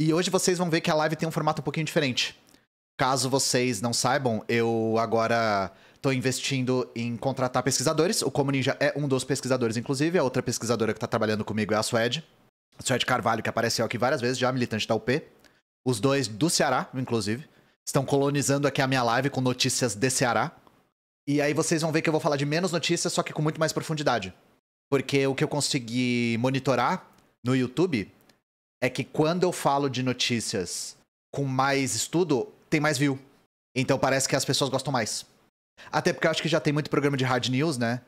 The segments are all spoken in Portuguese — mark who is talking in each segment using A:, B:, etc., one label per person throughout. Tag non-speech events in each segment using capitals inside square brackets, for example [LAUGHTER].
A: E hoje vocês vão ver que a live tem um formato um pouquinho diferente. Caso vocês não saibam, eu agora estou investindo em contratar pesquisadores. O Como Ninja é um dos pesquisadores, inclusive. A outra pesquisadora que está trabalhando comigo é a Suede. A Suede Carvalho, que apareceu aqui várias vezes, já militante da UP. Os dois do Ceará, inclusive. Estão colonizando aqui a minha live com notícias de Ceará. E aí vocês vão ver que eu vou falar de menos notícias, só que com muito mais profundidade. Porque o que eu consegui monitorar no YouTube é que quando eu falo de notícias com mais estudo, tem mais view. Então parece que as pessoas gostam mais. Até porque eu acho que já tem muito programa de hard news, né?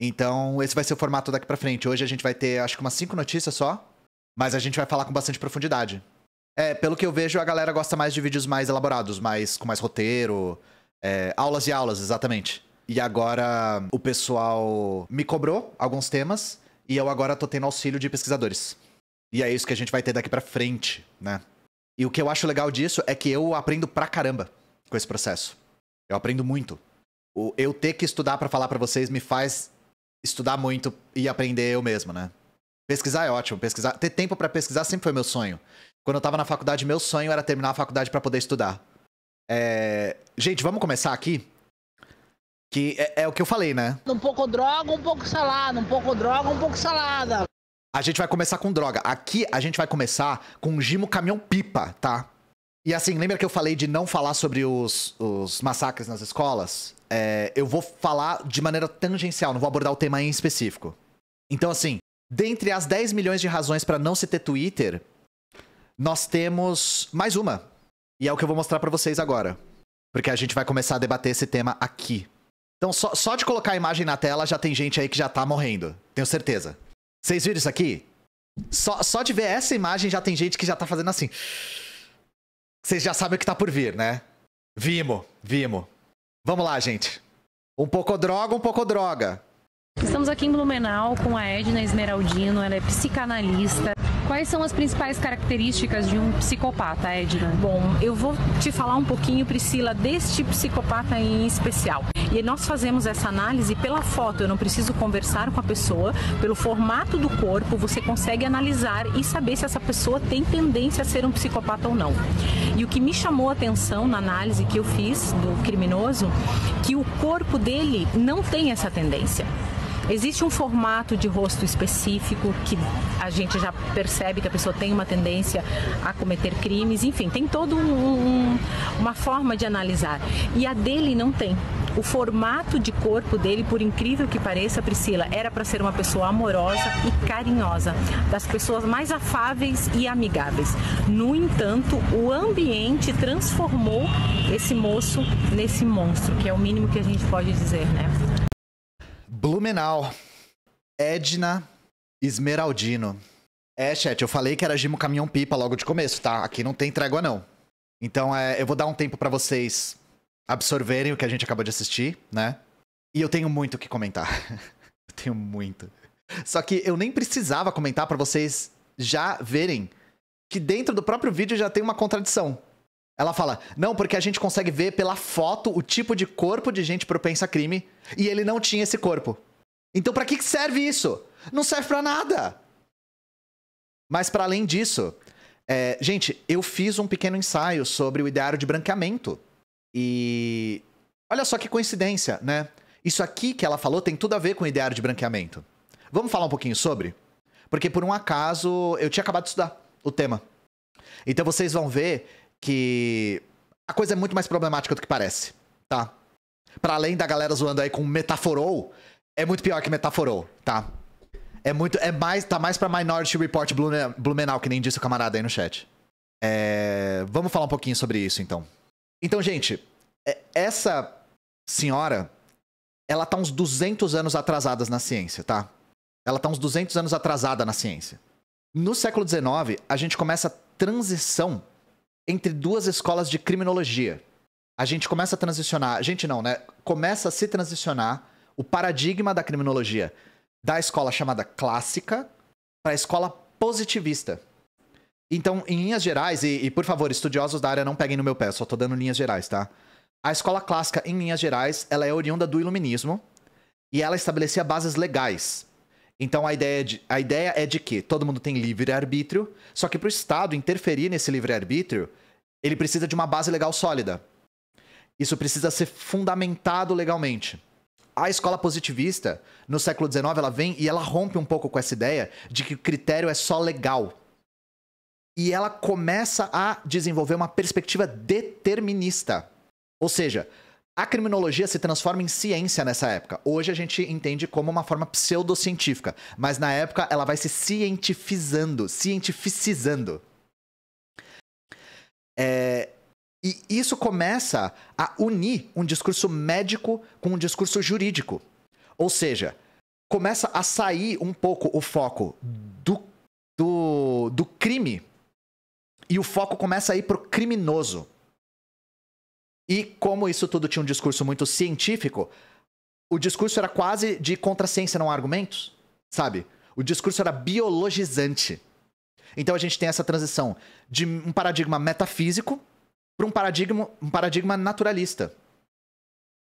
A: Então esse vai ser o formato daqui para frente. Hoje a gente vai ter acho que umas cinco notícias só, mas a gente vai falar com bastante profundidade. É, pelo que eu vejo, a galera gosta mais de vídeos mais elaborados, mais com mais roteiro, é, aulas e aulas, exatamente. E agora o pessoal me cobrou alguns temas e eu agora tô tendo auxílio de pesquisadores. E é isso que a gente vai ter daqui para frente, né? E o que eu acho legal disso é que eu aprendo pra caramba com esse processo. Eu aprendo muito. O eu ter que estudar para falar para vocês me faz estudar muito e aprender eu mesmo, né? Pesquisar é ótimo, pesquisar, ter tempo para pesquisar sempre foi meu sonho. Quando eu tava na faculdade, meu sonho era terminar a faculdade para poder estudar. É... Gente, vamos começar aqui. Que é, é, o que eu falei, né? Um pouco droga, um pouco salada, um pouco droga, um pouco salada. A gente vai começar com droga. Aqui a gente vai começar com Gimo Caminhão Pipa, tá? E assim, lembra que eu falei de não falar sobre os, os massacres nas escolas? É, eu vou falar de maneira tangencial, não vou abordar o tema em específico. Então, assim, dentre as 10 milhões de razões para não se ter Twitter, nós temos mais uma. E é o que eu vou mostrar para vocês agora. Porque a gente vai começar a debater esse tema aqui. Então, só, só de colocar a imagem na tela, já tem gente aí que já tá morrendo. Tenho certeza. Vocês viram isso aqui? Só, só de ver essa imagem já tem gente que já tá fazendo assim. Vocês já sabem o que tá por vir, né? Vimo, vimo. Vamos lá, gente. Um pouco droga, um pouco droga. Estamos aqui em Blumenau com a Edna Esmeraldino, ela é psicanalista. Quais são as principais características de um psicopata, Edna? Bom, eu vou te falar um pouquinho, Priscila, deste psicopata em especial. E nós fazemos essa análise pela foto, eu não preciso conversar com a pessoa, pelo formato do corpo você consegue analisar e saber se essa pessoa tem tendência a ser um psicopata ou não. E o que me chamou a atenção na análise que eu fiz do criminoso, que o corpo dele não tem essa tendência. Existe um formato de rosto específico que a gente já percebe que a pessoa tem uma tendência a cometer crimes, enfim, tem toda um, um, uma forma de analisar. E a dele não tem. O formato de corpo dele, por incrível que pareça, Priscila, era para ser uma pessoa amorosa e carinhosa, das pessoas mais afáveis e amigáveis. No entanto, o ambiente transformou esse moço nesse monstro, que é o mínimo que a gente pode dizer, né? Blumenau. Edna Esmeraldino. É, chat, eu falei que era Gimo Caminhão Pipa logo de começo, tá? Aqui não tem trégua, não. Então, é, eu vou dar um tempo para vocês absorverem o que a gente acabou de assistir, né? E eu tenho muito o que comentar. [LAUGHS] eu tenho muito. Só que eu nem precisava comentar para vocês já verem que dentro do próprio vídeo já tem uma contradição. Ela fala: não, porque a gente consegue ver pela foto o tipo de corpo de gente propensa a crime e ele não tinha esse corpo. Então, para que serve isso? Não serve para nada. Mas, para além disso, é, gente, eu fiz um pequeno ensaio sobre o ideário de branqueamento. E olha só que coincidência, né? Isso aqui que ela falou tem tudo a ver com o ideário de branqueamento. Vamos falar um pouquinho sobre? Porque, por um acaso, eu tinha acabado de estudar o tema. Então, vocês vão ver que a coisa é muito mais problemática do que parece, tá? Para além da galera zoando aí com metaforou, é muito pior que metaforou, tá? É muito, é mais, tá mais para Minority Report Blumenau, que nem disse o camarada aí no chat. É, vamos falar um pouquinho sobre isso, então. Então, gente, é, essa senhora, ela tá uns 200 anos atrasadas na ciência, tá? Ela tá uns 200 anos atrasada na ciência. No século XIX, a gente começa a transição entre duas escolas de criminologia. A gente começa a transicionar, a gente não, né? Começa a se transicionar o paradigma da criminologia da escola chamada clássica para a escola positivista. Então, em linhas gerais, e, e, por favor, estudiosos da área não peguem no meu pé, só tô dando linhas gerais, tá? A escola clássica, em linhas gerais, ela é oriunda do iluminismo e ela estabelecia bases legais então a ideia, de, a ideia é de que todo mundo tem livre-arbítrio, só que para o Estado interferir nesse livre-arbítrio, ele precisa de uma base legal sólida. Isso precisa ser fundamentado legalmente. A escola positivista, no século XIX, ela vem e ela rompe um pouco com essa ideia de que o critério é só legal. E ela começa a desenvolver uma perspectiva determinista. Ou seja, a criminologia se transforma em ciência nessa época. Hoje a gente entende como uma forma pseudocientífica, mas na época ela vai se cientificando, cientificizando. É, e isso começa a unir um discurso médico com um discurso jurídico. Ou seja, começa a sair um pouco o foco do, do, do crime e o foco começa a ir pro criminoso. E como isso tudo tinha um discurso muito científico, o discurso era quase de contraciência, não há argumentos, sabe? O discurso era biologizante. Então a gente tem essa transição de um paradigma metafísico para um paradigma, um paradigma naturalista.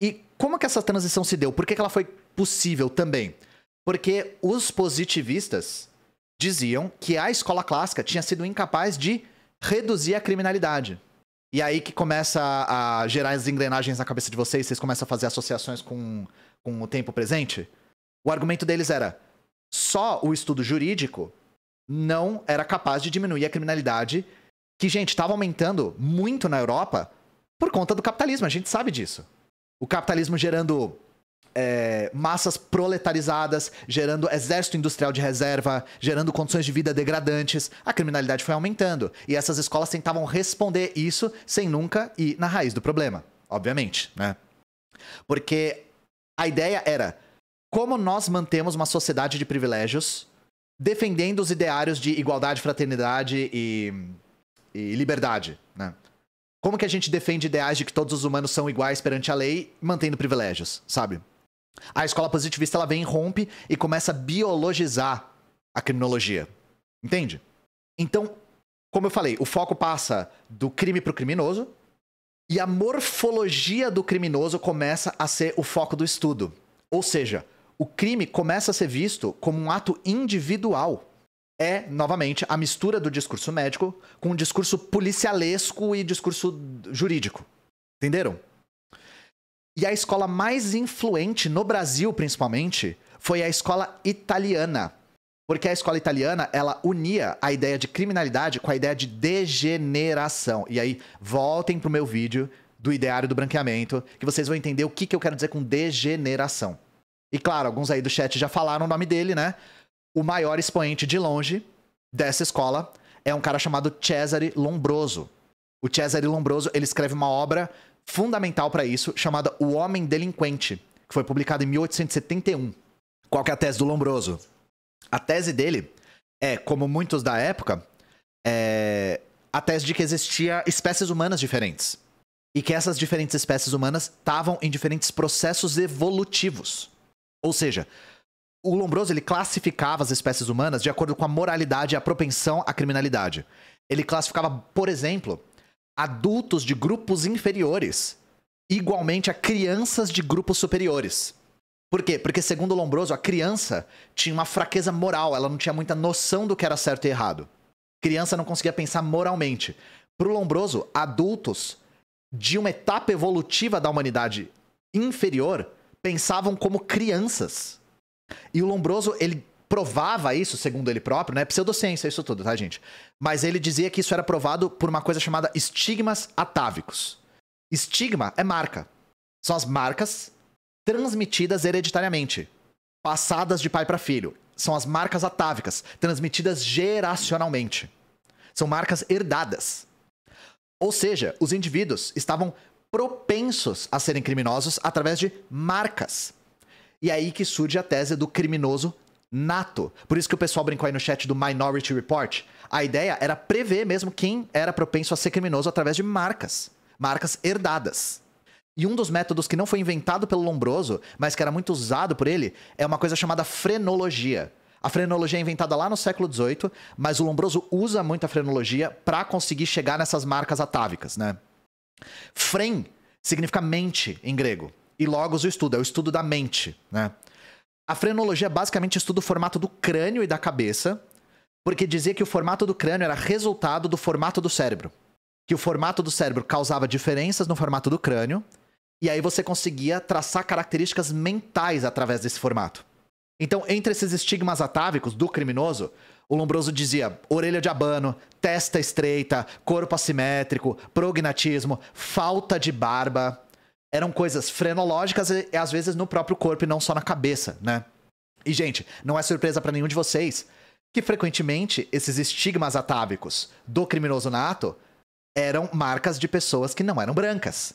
A: E como que essa transição se deu? Por que, que ela foi possível também? Porque os positivistas diziam que a escola clássica tinha sido incapaz de reduzir a criminalidade. E aí que começa a, gerar as engrenagens na cabeça de vocês, vocês começam a fazer associações com, com o tempo presente. O argumento deles era: só o estudo jurídico não era capaz de diminuir a criminalidade, que, gente, estava aumentando muito na Europa por conta do capitalismo, a gente sabe disso. O capitalismo gerando é, massas proletarizadas, gerando exército industrial de reserva, gerando condições de vida degradantes, a criminalidade foi aumentando. E essas escolas tentavam responder isso sem nunca ir na raiz do problema, obviamente, né? Porque a ideia era como nós mantemos uma sociedade de privilégios defendendo os ideários de igualdade, fraternidade e, e liberdade, né? Como que a gente defende ideais de que todos os humanos são iguais perante a lei, mantendo privilégios, sabe? A escola positivista ela vem, rompe e começa a biologizar a criminologia. Entende? Então, como eu falei, o foco passa do crime para o criminoso e a morfologia do criminoso começa a ser o foco do estudo. Ou seja, o crime começa a ser visto como um ato individual. É, novamente, a mistura do discurso médico com o discurso policialesco e discurso jurídico. Entenderam? E a escola mais influente no Brasil, principalmente, foi a escola italiana. Porque a escola italiana, ela unia a ideia de criminalidade com a ideia de degeneração. E aí, voltem pro meu vídeo do ideário do branqueamento, que vocês vão entender o que, que eu quero dizer com degeneração. E claro, alguns aí do chat já falaram o nome dele, né? O maior expoente de longe dessa escola é um cara chamado Cesare Lombroso. O Cesare Lombroso, ele escreve uma obra fundamental para isso, chamada O Homem Delinquente, que foi publicada em 1871. Qual que é a tese do Lombroso? A tese dele é, como muitos da época, é a tese de que existia espécies humanas diferentes. E que essas diferentes espécies humanas estavam em diferentes processos evolutivos. Ou seja, o Lombroso ele classificava as espécies humanas de acordo com a moralidade e a propensão à criminalidade. Ele classificava, por exemplo, adultos de grupos inferiores, igualmente a crianças de grupos superiores. Por quê? Porque, segundo Lombroso, a criança tinha uma fraqueza moral, ela não tinha muita noção do que era certo e errado. Criança não conseguia pensar moralmente. Para o Lombroso, adultos de uma etapa evolutiva da humanidade inferior pensavam como crianças. E o Lombroso, ele provava isso, segundo ele próprio, né? Pseudociência, isso tudo, tá, gente? Mas ele dizia que isso era provado por uma coisa chamada estigmas atávicos. Estigma é marca. São as marcas transmitidas hereditariamente, passadas de pai para filho. São as marcas atávicas, transmitidas geracionalmente. São marcas herdadas. Ou seja, os indivíduos estavam propensos a serem criminosos através de marcas. E é aí que surge a tese do criminoso nato. Por isso que o pessoal brincou aí no chat do Minority Report. A ideia era prever mesmo quem era propenso a ser criminoso através de marcas, marcas herdadas. E um dos métodos que não foi inventado pelo Lombroso, mas que era muito usado por ele, é uma coisa chamada frenologia. A frenologia é inventada lá no século XVIII, mas o Lombroso usa muito a frenologia para conseguir chegar nessas marcas atávicas, né? Fren significa mente em grego, e logos o estudo, é o estudo da mente, né? A frenologia é basicamente estuda o formato do crânio e da cabeça, porque dizia que o formato do crânio era resultado do formato do cérebro. Que o formato do cérebro causava diferenças no formato do crânio, e aí você conseguia traçar características mentais através desse formato. Então, entre esses estigmas atávicos do criminoso, o Lombroso dizia orelha de abano, testa estreita, corpo assimétrico, prognatismo, falta de barba, eram coisas frenológicas e às vezes no próprio corpo e não só na cabeça, né? E gente, não é surpresa para nenhum de vocês que frequentemente esses estigmas atávicos do criminoso nato eram marcas de pessoas que não eram brancas.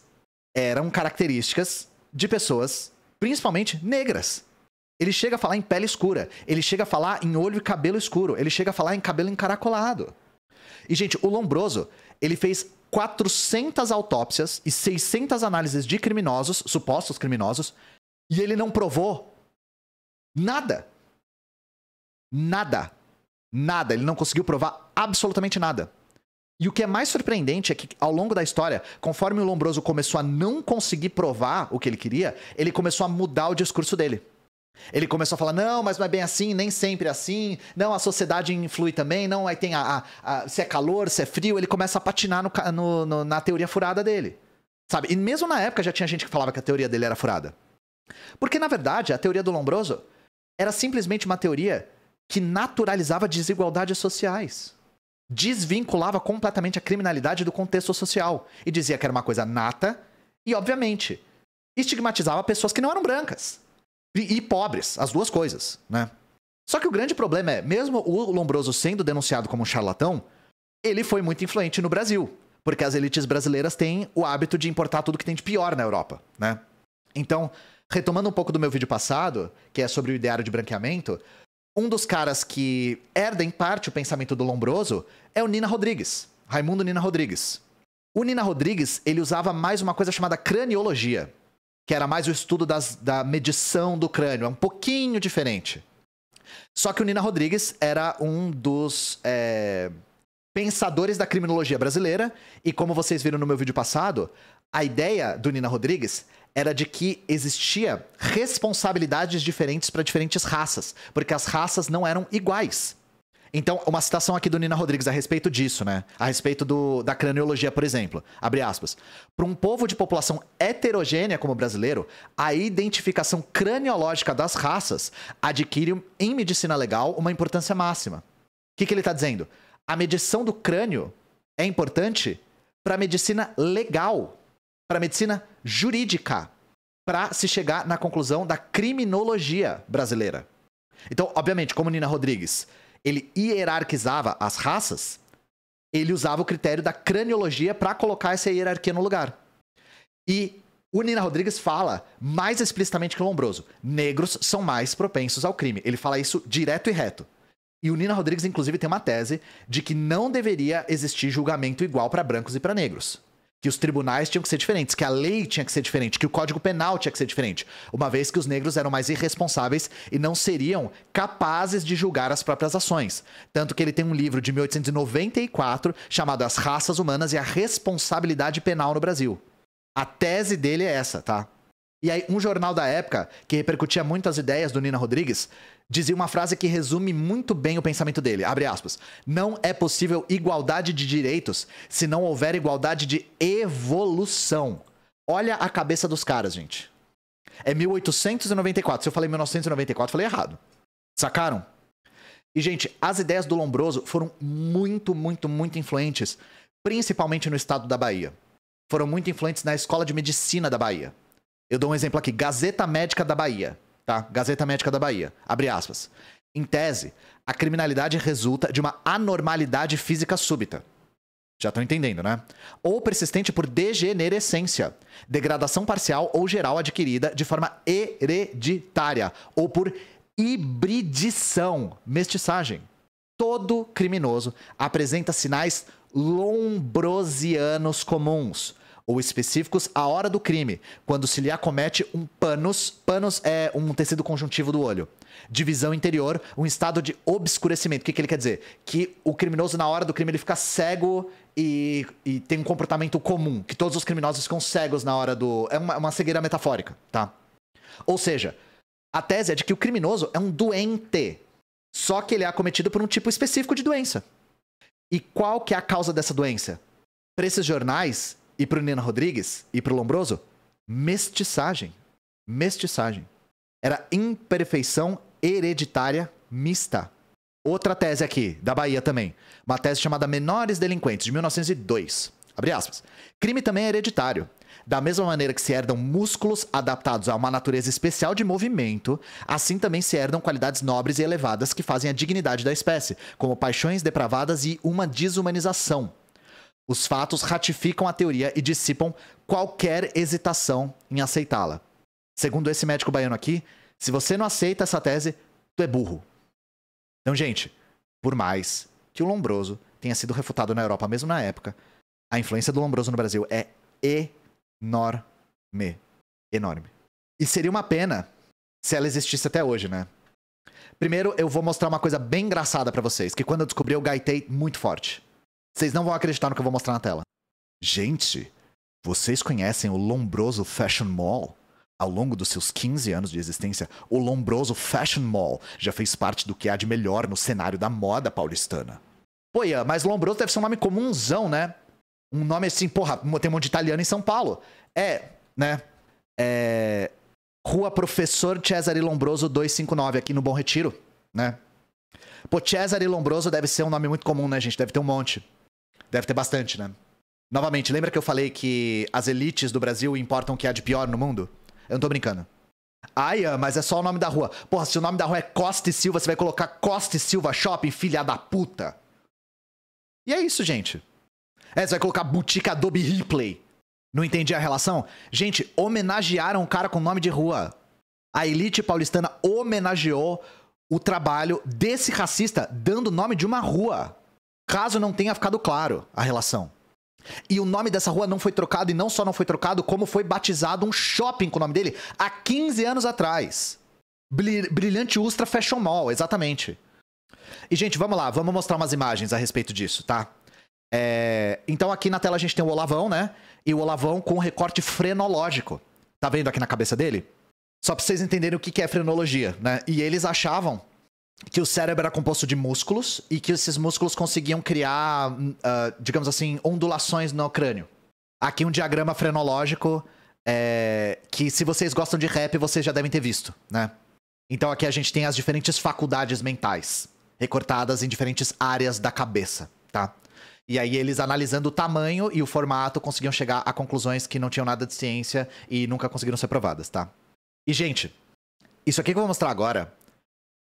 A: Eram características de pessoas, principalmente negras. Ele chega a falar em pele escura, ele chega a falar em olho e cabelo escuro, ele chega a falar em cabelo encaracolado. E gente, o Lombroso, ele fez 400 autópsias e 600 análises de criminosos, supostos criminosos, e ele não provou nada. Nada. Nada. Ele não conseguiu provar absolutamente nada. E o que é mais surpreendente é que, ao longo da história, conforme o Lombroso começou a não conseguir provar o que ele queria, ele começou a mudar o discurso dele. Ele começou a falar, não, mas não é bem assim, nem sempre é assim, não, a sociedade influi também, não, aí tem a, a, a se é calor, se é frio, ele começa a patinar no, no, no, na teoria furada dele. Sabe? E mesmo na época já tinha gente que falava que a teoria dele era furada. Porque, na verdade, a teoria do Lombroso era simplesmente uma teoria que naturalizava desigualdades sociais. Desvinculava completamente a criminalidade do contexto social e dizia que era uma coisa nata e, obviamente, estigmatizava pessoas que não eram brancas. E, e pobres, as duas coisas, né? Só que o grande problema é, mesmo o Lombroso sendo denunciado como um charlatão, ele foi muito influente no Brasil, porque as elites brasileiras têm o hábito de importar tudo que tem de pior na Europa, né? Então, retomando um pouco do meu vídeo passado, que é sobre o ideário de branqueamento, um dos caras que herda em parte o pensamento do Lombroso é o Nina Rodrigues, Raimundo Nina Rodrigues. O Nina Rodrigues, ele usava mais uma coisa chamada craniologia, que era mais o estudo das, da medição do crânio, é um pouquinho diferente. Só que o Nina Rodrigues era um dos é, pensadores da criminologia brasileira, e como vocês viram no meu vídeo passado, a ideia do Nina Rodrigues era de que existia responsabilidades diferentes para diferentes raças, porque as raças não eram iguais. Então, uma citação aqui do Nina Rodrigues a respeito disso, né? A respeito do, da craniologia, por exemplo. Abre aspas. Para um povo de população heterogênea como o brasileiro, a identificação craniológica das raças adquire, em medicina legal, uma importância máxima. O que, que ele está dizendo? A medição do crânio é importante para a medicina legal, para a medicina jurídica, para se chegar na conclusão da criminologia brasileira. Então, obviamente, como Nina Rodrigues ele hierarquizava as raças, ele usava o critério da craniologia para colocar essa hierarquia no lugar. E o Nina Rodrigues fala mais explicitamente que Lombroso: negros são mais propensos ao crime. Ele fala isso direto e reto. E o Nina Rodrigues, inclusive, tem uma tese de que não deveria existir julgamento igual para brancos e para negros que os tribunais tinham que ser diferentes, que a lei tinha que ser diferente, que o Código Penal tinha que ser diferente, uma vez que os negros eram mais irresponsáveis e não seriam capazes de julgar as próprias ações. Tanto que ele tem um livro de 1894 chamado As Raças Humanas e a Responsabilidade Penal no Brasil. A tese dele é essa, tá? E aí, um jornal da época, que repercutia muito as ideias do Nina Rodrigues, dizia uma frase que resume muito bem o pensamento dele. Abre aspas. Não é possível igualdade de direitos se não houver igualdade de evolução. Olha a cabeça dos caras, gente. É 1894. Se eu falei 1994, falei errado. Sacaram? E, gente, as ideias do Lombroso foram muito, muito, muito influentes, principalmente no estado da Bahia. Foram muito influentes na escola de medicina da Bahia. Eu dou um exemplo aqui, Gazeta Médica da Bahia, tá? Gazeta Médica da Bahia, abre aspas. Em tese, a criminalidade resulta de uma anormalidade física súbita. Já estão entendendo, né? Ou persistente por degenerescência, degradação parcial ou geral adquirida de forma hereditária, ou por hibridição, mestiçagem. Todo criminoso apresenta sinais lombrosianos comuns, ou específicos à hora do crime, quando se lhe acomete um panos, panos é um tecido conjuntivo do olho, divisão interior, um estado de obscurecimento. O que, que ele quer dizer? Que o criminoso, na hora do crime, ele fica cego e, e tem um comportamento comum, que todos os criminosos ficam cegos na hora do... É uma, uma cegueira metafórica, tá? Ou seja, a tese é de que o criminoso é um doente, só que ele é acometido por um tipo específico de doença. E qual que é a causa dessa doença? Para esses jornais, e pro Nina Rodrigues e pro Lombroso, mestiçagem. Mestiçagem. Era imperfeição hereditária mista. Outra tese aqui, da Bahia também. Uma tese chamada Menores Delinquentes, de 1902. Abre aspas. Crime também é hereditário. Da mesma maneira que se herdam músculos adaptados a uma natureza especial de movimento, assim também se herdam qualidades nobres e elevadas que fazem a dignidade da espécie, como paixões depravadas e uma desumanização. Os fatos ratificam a teoria e dissipam qualquer hesitação em aceitá-la. Segundo esse médico baiano aqui, se você não aceita essa tese, tu é burro. Então, gente, por mais que o Lombroso tenha sido refutado na Europa mesmo na época, a influência do Lombroso no Brasil é enorme. Enorme. E seria uma pena se ela existisse até hoje, né? Primeiro, eu vou mostrar uma coisa bem engraçada para vocês, que quando eu descobri eu gaitei muito forte. Vocês não vão acreditar no que eu vou mostrar na tela. Gente, vocês conhecem o Lombroso Fashion Mall? Ao longo dos seus 15 anos de existência, o Lombroso Fashion Mall já fez parte do que há de melhor no cenário da moda paulistana. Pô, Ian, mas Lombroso deve ser um nome comunzão, né? Um nome assim, porra, tem um monte de italiano em São Paulo. É, né? É. Rua Professor Cesare Lombroso 259, aqui no Bom Retiro, né? Pô, Cesare Lombroso deve ser um nome muito comum, né, gente? Deve ter um monte. Deve ter bastante, né? Novamente, lembra que eu falei que as elites do Brasil importam o que há de pior no mundo? Eu não tô brincando. Ah, mas é só o nome da rua. Porra, se o nome da rua é Costa e Silva, você vai colocar Costa e Silva Shopping, filha da puta. E é isso, gente. É, você vai colocar Boutique Adobe Replay. Não entendi a relação? Gente, homenagearam um cara com nome de rua. A elite paulistana homenageou o trabalho desse racista dando o nome de uma rua caso não tenha ficado claro a relação. E o nome dessa rua não foi trocado, e não só não foi trocado, como foi batizado um shopping com o nome dele há 15 anos atrás. Brilhante Ustra Fashion Mall, exatamente. E, gente, vamos lá, vamos mostrar umas imagens a respeito disso, tá? É... Então, aqui na tela a gente tem o Olavão, né? E o Olavão com recorte frenológico. Tá vendo aqui na cabeça dele? Só pra vocês entenderem o que é frenologia, né? E eles achavam que o cérebro era composto de músculos e que esses músculos conseguiam criar, uh, digamos assim, ondulações no crânio. Aqui um diagrama frenológico é, que, se vocês gostam de rap, vocês já devem ter visto, né? Então aqui a gente tem as diferentes faculdades mentais recortadas em diferentes áreas da cabeça, tá? E aí eles analisando o tamanho e o formato conseguiam chegar a conclusões que não tinham nada de ciência e nunca conseguiram ser provadas, tá? E gente, isso aqui que eu vou mostrar agora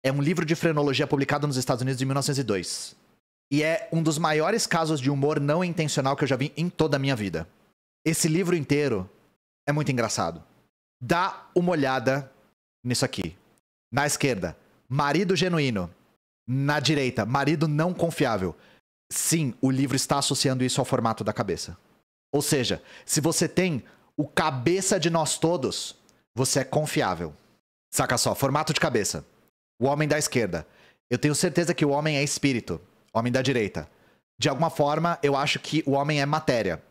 A: é um livro de frenologia publicado nos Estados Unidos em 1902. E é um dos maiores casos de humor não intencional que eu já vi em toda a minha vida. Esse livro inteiro é muito engraçado. Dá uma olhada nisso aqui. Na esquerda, marido genuíno. Na direita, marido não confiável. Sim, o livro está associando isso ao formato da cabeça. Ou seja, se você tem o cabeça de nós todos, você é confiável. Saca só, formato de cabeça o homem da esquerda. Eu tenho certeza que o homem é espírito, homem da direita. De alguma forma, eu acho que o homem é matéria.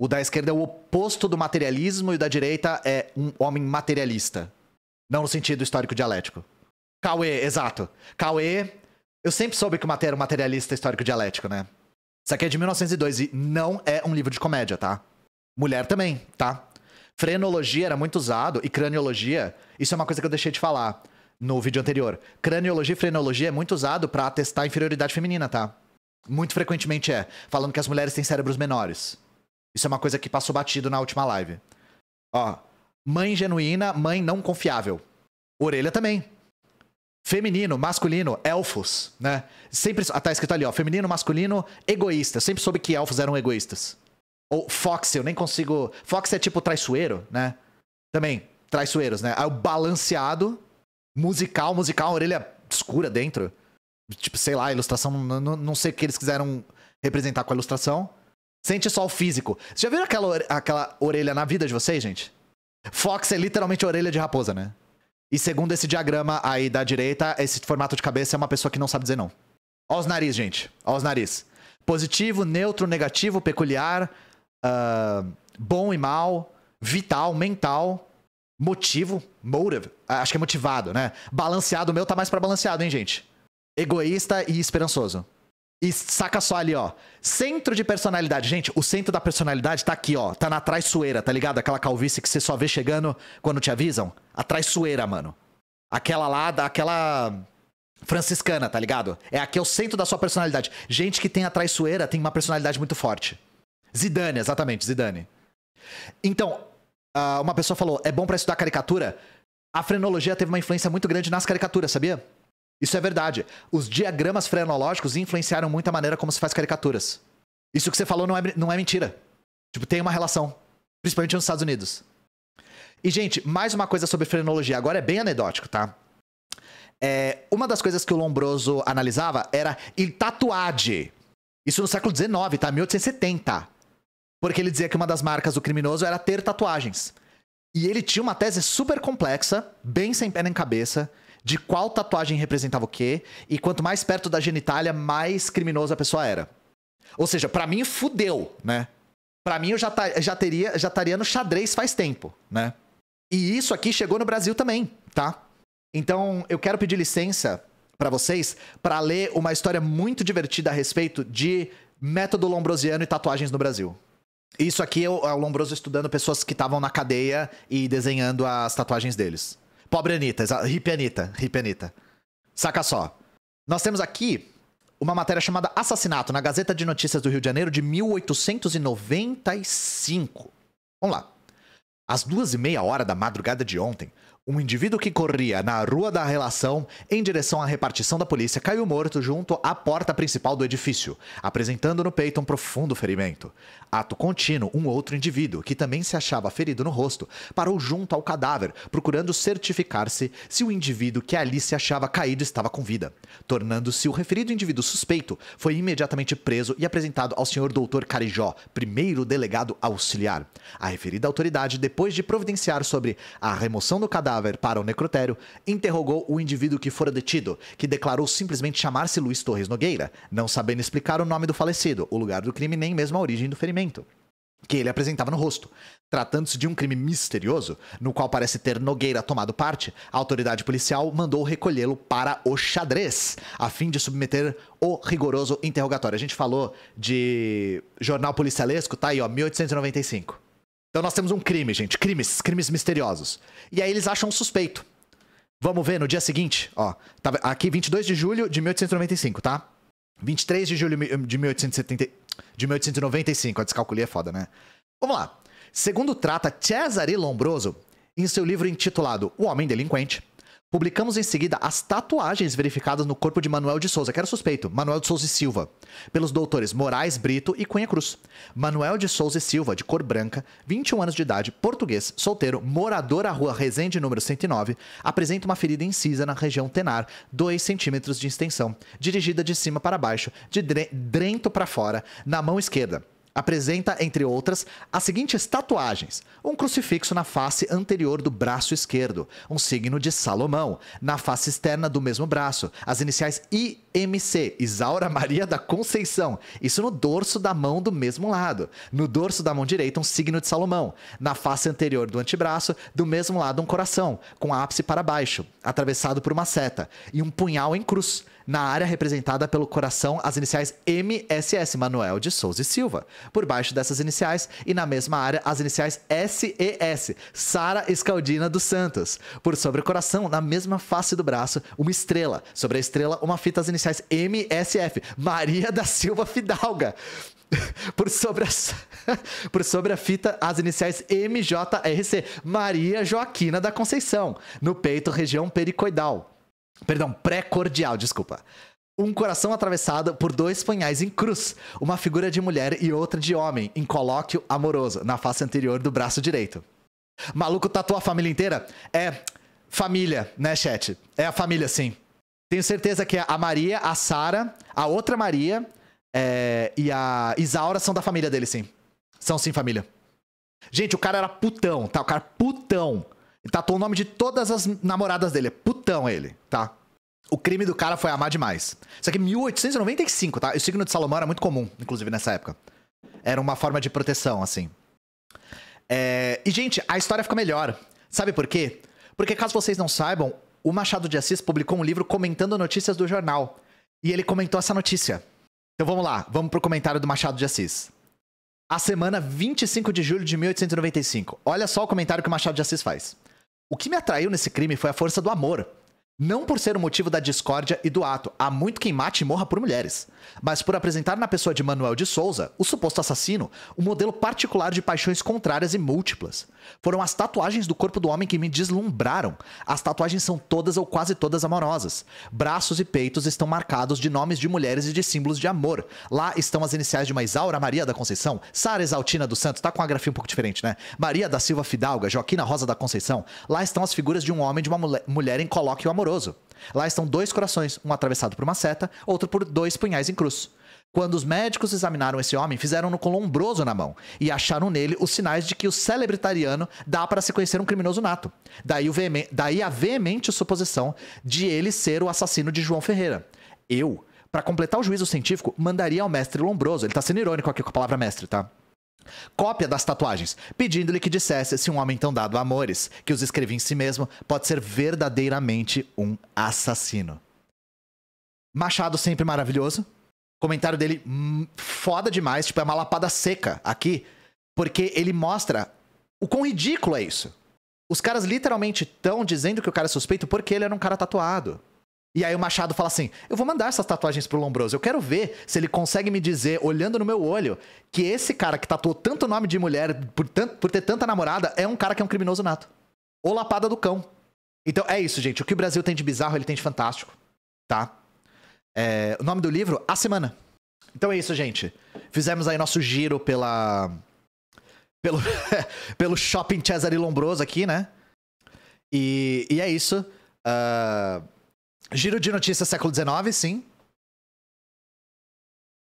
A: O da esquerda é o oposto do materialismo e o da direita é um homem materialista. Não no sentido histórico dialético. Cauê, exato. Cauê, eu sempre soube que o Maté era um materialista histórico dialético, né? Isso aqui é de 1902 e não é um livro de comédia, tá? Mulher também, tá? Frenologia era muito usado e craniologia, isso é uma coisa que eu deixei de falar no vídeo anterior. Craniologia e frenologia é muito usado para atestar inferioridade feminina, tá? Muito frequentemente é, falando que as mulheres têm cérebros menores. Isso é uma coisa que passou batido na última live. Ó, mãe genuína, mãe não confiável. Orelha também. Feminino, masculino, elfos, né? Sempre. Ah, tá escrito ali, ó. Feminino, masculino, egoísta. sempre soube que elfos eram egoístas. Ou Fox, eu nem consigo. Fox é tipo traiçoeiro, né? Também, traiçoeiros, né? Aí o balanceado, musical, musical, orelha escura dentro. Tipo, sei lá, ilustração, não, não, sei o que eles quiseram representar com a ilustração. Sente só o físico. Vocês já viram aquela, aquela orelha na vida de vocês, gente? Fox é literalmente orelha de raposa, né? E segundo esse diagrama aí da direita, esse formato de cabeça é uma pessoa que não sabe dizer não. Ó os nariz, gente. Ó os nariz. Positivo, neutro, negativo, peculiar, uh, bom e mal, vital, mental, motivo, motive, acho que é motivado, né? Balanceado, o meu tá mais para balanceado, hein, gente? Egoísta e esperançoso. E saca só ali, ó. Centro de personalidade. Gente, o centro da personalidade tá aqui, ó. Tá na traiçoeira, tá ligado? Aquela calvície que você só vê chegando quando te avisam. A traiçoeira, mano. Aquela lá, aquela franciscana, tá ligado? É aqui é o centro da sua personalidade. Gente que tem a traiçoeira tem uma personalidade muito forte. Zidane, exatamente, Zidane. Então, uh, uma pessoa falou, é bom para estudar caricatura? A frenologia teve uma influência muito grande nas caricaturas, sabia? Isso é verdade. Os diagramas frenológicos influenciaram muito a maneira como se faz caricaturas. Isso que você falou não é, não é mentira. Tipo, tem uma relação. Principalmente nos Estados Unidos. E, gente, mais uma coisa sobre frenologia. Agora é bem anedótico, tá? É, uma das coisas que o Lombroso analisava era il tatuade Isso no século XIX, tá? 1870. Porque ele dizia que uma das marcas do criminoso era ter tatuagens. E ele tinha uma tese super complexa, bem sem pé nem cabeça, de qual tatuagem representava o quê, e quanto mais perto da genitália, mais criminoso a pessoa era. Ou seja, para mim fudeu, né? Para mim eu já, tá, já teria já estaria no xadrez faz tempo, né? E isso aqui chegou no Brasil também, tá? Então, eu quero pedir licença para vocês para ler uma história muito divertida a respeito de método lombrosiano e tatuagens no Brasil. Isso aqui é o, é o Lombroso estudando pessoas que estavam na cadeia e desenhando as tatuagens deles. Pobre Anitta, hippie Anitta, hippie Anitta. Saca só. Nós temos aqui uma matéria chamada Assassinato na Gazeta de Notícias do Rio de Janeiro de 1895. Vamos lá. Às duas e meia hora da madrugada de ontem, um indivíduo que corria na rua da relação em direção à repartição da polícia caiu morto junto à porta principal do edifício, apresentando no peito um profundo ferimento. Ato contínuo, um outro indivíduo, que também se achava ferido no rosto, parou junto ao cadáver, procurando certificar-se se o indivíduo que ali se achava caído estava com vida. Tornando-se o referido indivíduo suspeito, foi imediatamente preso e apresentado ao senhor doutor Carijó, primeiro delegado auxiliar. A referida autoridade, depois de providenciar sobre a remoção do cadáver, cadáver para o necrotério, interrogou o indivíduo que fora detido, que declarou simplesmente chamar-se Luiz Torres Nogueira, não sabendo explicar o nome do falecido, o lugar do crime nem mesmo a origem do ferimento que ele apresentava no rosto. Tratando-se de um crime misterioso, no qual parece ter Nogueira tomado parte, a autoridade policial mandou recolhê-lo para o xadrez, a fim de submeter o rigoroso interrogatório. A gente falou de jornal policialesco, tá aí, ó, 1895. Então nós temos um crime, gente. Crimes, crimes misteriosos. E aí eles acham um suspeito. Vamos ver no dia seguinte, ó. Tá aqui 22 de julho de 1895, tá? 23 de julho de 1870, de 1895, a descalculia é foda, né? Vamos lá. Segundo trata Cesare Lombroso em seu livro intitulado O Homem Delinquente, Publicamos em seguida as tatuagens verificadas no corpo de Manuel de Souza, que era suspeito, Manuel de Souza e Silva, pelos doutores Moraes Brito e Cunha Cruz. Manuel de Souza e Silva, de cor branca, 21 anos de idade, português, solteiro, morador à rua Resende número 109, apresenta uma ferida incisa na região tenar, 2 centímetros de extensão, dirigida de cima para baixo, de dre... drento para fora, na mão esquerda. Apresenta, entre outras, as seguintes tatuagens: um crucifixo na face anterior do braço esquerdo, um signo de Salomão, na face externa do mesmo braço, as iniciais I MC, Isaura Maria da Conceição. Isso no dorso da mão do mesmo lado. No dorso da mão direita, um signo de Salomão. Na face anterior do antebraço, do mesmo lado, um coração, com ápice para baixo, atravessado por uma seta. E um punhal em cruz. Na área representada pelo coração, as iniciais MSS, Manuel de Souza e Silva. Por baixo dessas iniciais, e na mesma área, as iniciais SES, Sara Escaldina dos Santos. Por sobre o coração, na mesma face do braço, uma estrela. Sobre a estrela, uma fita as iniciais iniciais MSF, Maria da Silva Fidalga. [LAUGHS] Por sobre, as, [LAUGHS] por sobre a fita, as iniciais MJRC, Maria Joaquina da Conceição, no peito, região pericoidal. Perdão, pré-cordial, desculpa. Um coração atravessado por dois punhais em cruz, uma figura de mulher e outra de homem, em colóquio amoroso, na face anterior do braço direito. Maluco tatuou a família inteira? É, família, né, chat? É a família, sim. Tenho certeza que a Maria, a Sara, a outra Maria é, e a Isaura são da família dele, sim. São sim família. Gente, o cara era putão, tá? O cara putão. Ele tatuou o nome de todas as namoradas dele. É putão ele, tá? O crime do cara foi amar demais. Isso aqui é 1895, tá? O signo de Salomão era muito comum, inclusive, nessa época. Era uma forma de proteção, assim. É... E, gente, a história fica melhor. Sabe por quê? Porque, caso vocês não saibam, o Machado de Assis publicou um livro comentando notícias do jornal. E ele comentou essa notícia. Então vamos lá, vamos pro comentário do Machado de Assis. A semana 25 de julho de 1895. Olha só o comentário que o Machado de Assis faz. O que me atraiu nesse crime foi a força do amor, não por ser o motivo da discórdia e do ato, há muito quem mate e morra por mulheres, mas por apresentar na pessoa de Manuel de Souza, o suposto assassino, um modelo particular de paixões contrárias e múltiplas. Foram as tatuagens do corpo do homem que me deslumbraram. As tatuagens são todas ou quase todas amorosas. Braços e peitos estão marcados de nomes de mulheres e de símbolos de amor. Lá estão as iniciais de uma Isaura Maria da Conceição, Sara Exaltina dos Santos, tá com a grafia um pouco diferente, né? Maria da Silva Fidalga, Joaquina Rosa da Conceição. Lá estão as figuras de um homem e de uma mulher em colóquio amoroso doloroso. Lá estão dois corações, um atravessado por uma seta, outro por dois punhais em cruz. Quando os médicos examinaram esse homem, fizeram-no com lombroso na mão e acharam nele os sinais de que o célebre dá para se conhecer um criminoso nato. Daí, Daí a veemente suposição de ele ser o assassino de João Ferreira. Eu, para completar o juízo científico, mandaria ao mestre lombroso. Ele tá sendo irônico aqui com a palavra mestre, tá? Cópia das tatuagens, pedindo-lhe que dissesse se um homem tão dado a amores, que os escrevia em si mesmo, pode ser verdadeiramente um assassino. Machado sempre maravilhoso. Comentário dele hum, foda demais, tipo, é uma lapada seca aqui, porque ele mostra o quão ridículo é isso. Os caras literalmente estão dizendo que o cara é suspeito porque ele era um cara tatuado. E aí o Machado fala assim: Eu vou mandar essas tatuagens pro Lombroso. Eu quero ver se ele consegue me dizer, olhando no meu olho, que esse cara que tatuou tanto nome de mulher por, tanto, por ter tanta namorada é um cara que é um criminoso nato. Ou lapada do cão. Então é isso, gente. O que o Brasil tem de bizarro, ele tem de fantástico. Tá? É, o nome do livro, A Semana. Então é isso, gente. Fizemos aí nosso giro pela. pelo, [LAUGHS] pelo shopping Cesare Lombroso aqui, né? E, e é isso. Uh Giro de notícias século XIX, sim.